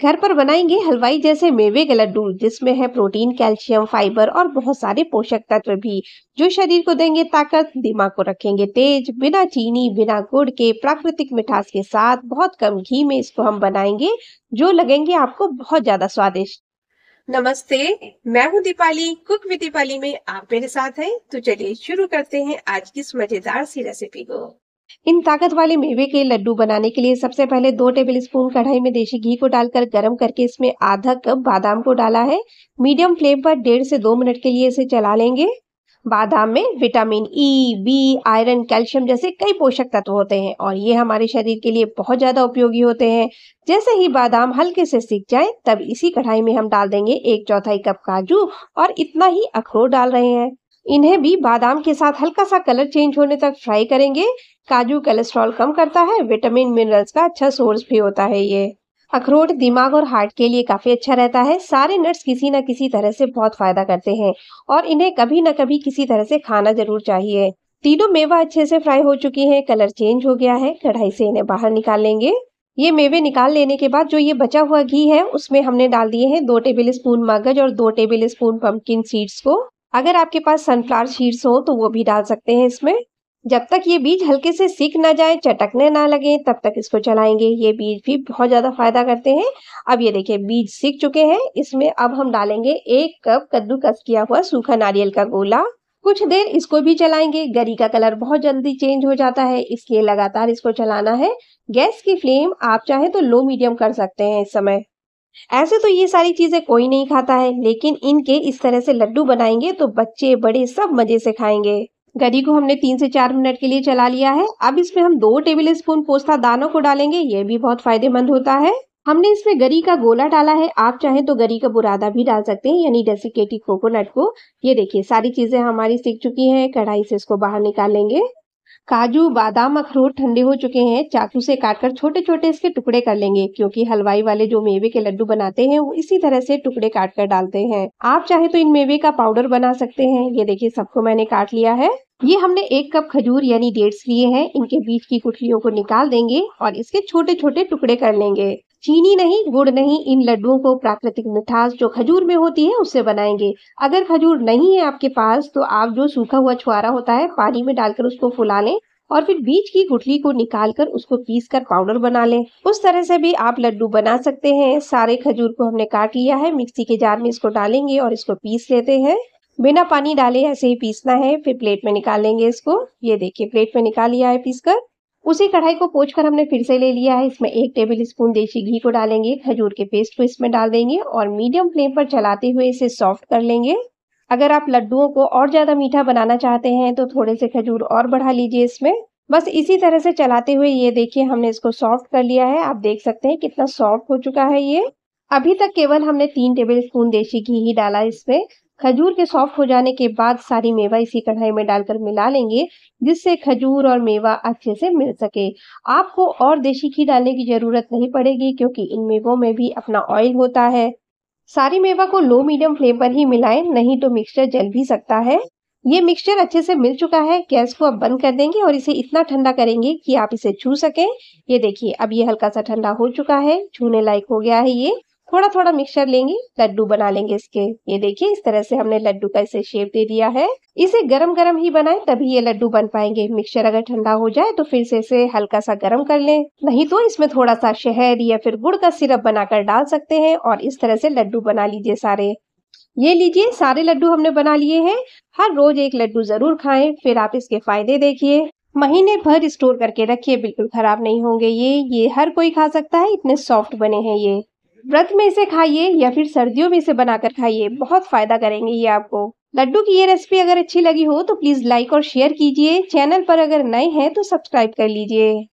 घर पर बनाएंगे हलवाई जैसे मेवे के लड्डू जिसमें है प्रोटीन कैल्शियम फाइबर और बहुत सारे पोषक तत्व भी जो शरीर को देंगे ताकत दिमाग को रखेंगे तेज बिना चीनी बिना गुड़ के प्राकृतिक मिठास के साथ बहुत कम घी में इसको हम बनाएंगे जो लगेंगे आपको बहुत ज्यादा स्वादिष्ट नमस्ते मैं हूँ दीपाली कुक विद दीपाली में आप मेरे साथ हैं तो चलिए शुरू करते हैं आज की इस मजेदार सी रेसिपी को इन ताकत वाले मेवे के लड्डू बनाने के लिए सबसे पहले दो टेबल स्पून कढ़ाई में देसी घी को डालकर गर्म करके इसमें आधा कप बादाम को डाला है मीडियम फ्लेम पर डेढ़ से दो मिनट के लिए इसे चला लेंगे बादाम में vitamin E B iron calcium जैसे कई पोषक तत्व होते हैं और ये हमारे शरीर के लिए बहुत ज़्यादा उपयोगी होते हैं जैसे ही बादाम हल्के से सीख जाए तब इसी कढ़ाई में हम डाल देंगे एक चौथाई कप काजू और इतना ही अखरोट डाल रहे हैं इन्हें भी बादाम के साथ हल्का सा कलर चेंज होने तक फ्राई करेंगे काजू कोलेस्ट्रॉल कम करता है विटामिन मिनरल्स का अच्छा सोर्स भी होता है ये अखरोट दिमाग और हार्ट के लिए काफी अच्छा रहता है सारे नट्स किसी न किसी तरह से बहुत फायदा करते हैं और इन्हें कभी न कभी किसी तरह से खाना जरूर चाहिए तीनों मेवा अच्छे से फ्राई हो चुकी है कलर चेंज हो गया है कढ़ाई से इन्हें बाहर निकाल लेंगे ये मेवे निकाल लेने के बाद जो ये बचा हुआ घी है उसमें हमने डाल दिए हैं दो टेबल स्पून मगज और दो टेबल स्पून पम्पकिन सीड्स को अगर आपके पास सनफ्लावर सीड्स हो तो वो भी डाल सकते हैं इसमें जब तक ये बीज हल्के से सीख ना जाए चटकने ना लगे तब तक इसको चलाएंगे ये बीज भी बहुत ज़्यादा फायदा करते हैं अब ये देखिए बीज सीख चुके हैं इसमें अब हम डालेंगे एक कप कद्दूकस किया हुआ सूखा नारियल का गोला कुछ देर इसको भी चलाएंगे गरी का कलर बहुत जल्दी चेंज हो जाता है इसलिए लगातार इसको चलाना है गैस की फ्लेम आप चाहे तो लो मीडियम कर सकते हैं इस समय ऐसे तो ये सारी चीजें कोई नहीं खाता है लेकिन इनके इस तरह से लड्डू बनाएंगे तो बच्चे बड़े सब मजे से खाएंगे गरी को हमने तीन से चार मिनट के लिए चला लिया है अब इसमें हम दो टेबल स्पून पोस्ता दानों को डालेंगे ये भी बहुत फायदेमंद होता है हमने इसमें गरी का गोला डाला है आप चाहें तो गरी का बुरादा भी डाल सकते हैं यानी डेसिकेटी कोकोनट को ये देखिए सारी चीजें हमारी सीख चुकी हैं कढ़ाई से इसको बाहर निकाल लेंगे काजू बादाम अखरोट ठंडे हो चुके हैं चाकू से काटकर छोटे छोटे इसके टुकड़े कर लेंगे क्योंकि हलवाई वाले जो मेवे के लड्डू बनाते हैं वो इसी तरह से टुकड़े काट कर डालते हैं आप चाहे तो इन मेवे का पाउडर बना सकते हैं ये देखिए सबको मैंने काट लिया है ये हमने एक कप खजूर यानी डेट्स लिए हैं इनके बीच की कुठलियों को निकाल देंगे और इसके छोटे छोटे टुकड़े कर लेंगे चीनी नहीं गुड़ नहीं इन लड्डुओं को प्राकृतिक मिठास जो खजूर में होती है उससे बनाएंगे अगर खजूर नहीं है आपके पास तो आप जो सूखा हुआ छुआरा होता है पानी में डालकर उसको फुला लें और फिर बीज की गुठली को निकाल कर उसको पीस कर पाउडर बना लें उस तरह से भी आप लड्डू बना सकते हैं सारे खजूर को हमने काट लिया है मिक्सी के जार में इसको डालेंगे और इसको पीस लेते हैं बिना पानी डाले ऐसे ही पीसना है फिर प्लेट में निकाल लेंगे इसको ये देखिए प्लेट में निकाल लिया है पीस कर उसी कढ़ाई को पोच कर हमने फिर से ले लिया है इसमें एक टेबल स्पून देसी घी को डालेंगे खजूर के पेस्ट को इसमें डाल देंगे और मीडियम फ्लेम पर चलाते हुए इसे सॉफ्ट कर लेंगे अगर आप लड्डुओं को और ज़्यादा मीठा बनाना चाहते हैं तो थोड़े से खजूर और बढ़ा लीजिए इसमें बस इसी तरह से चलाते हुए ये देखिए हमने इसको सॉफ्ट कर लिया है आप देख सकते हैं कितना सॉफ्ट हो चुका है ये अभी तक केवल हमने तीन टेबल स्पून देसी घी ही डाला इसमें खजूर के सॉफ्ट हो जाने के बाद सारी मेवा इसी कढ़ाई में डालकर मिला लेंगे जिससे खजूर और मेवा अच्छे से मिल सके आपको और देसी घी डालने की जरूरत नहीं पड़ेगी क्योंकि इन मेवों में भी अपना ऑयल होता है सारी मेवा को लो मीडियम फ्लेम पर ही मिलाएं नहीं तो मिक्सचर जल भी सकता है ये मिक्सचर अच्छे से मिल चुका है गैस को अब बंद कर देंगे और इसे इतना ठंडा करेंगे कि आप इसे छू सकें ये देखिए अब ये हल्का सा ठंडा हो चुका है छूने लायक हो गया है ये थोड़ा थोड़ा मिक्सचर लेंगे लड्डू बना लेंगे इसके ये देखिए इस तरह से हमने लड्डू का इसे शेप दे दिया है इसे गरम गरम ही बनाए तभी ये लड्डू बन पाएंगे मिक्सचर अगर ठंडा हो जाए तो फिर से इसे हल्का सा गर्म कर लें नहीं तो इसमें थोड़ा सा शहद या फिर गुड़ का सिरप बनाकर डाल सकते हैं और इस तरह से लड्डू बना लीजिए सारे ये लीजिए सारे लड्डू हमने बना लिए हैं हर रोज एक लड्डू जरूर खाएं फिर आप इसके फायदे देखिए महीने भर स्टोर करके रखिए बिल्कुल खराब नहीं होंगे ये ये हर कोई खा सकता है इतने सॉफ्ट बने हैं ये व्रत में इसे खाइए या फिर सर्दियों में इसे बनाकर खाइए बहुत फायदा करेंगे ये आपको लड्डू की ये रेसिपी अगर अच्छी लगी हो तो प्लीज लाइक और शेयर कीजिए चैनल पर अगर नए हैं तो सब्सक्राइब कर लीजिए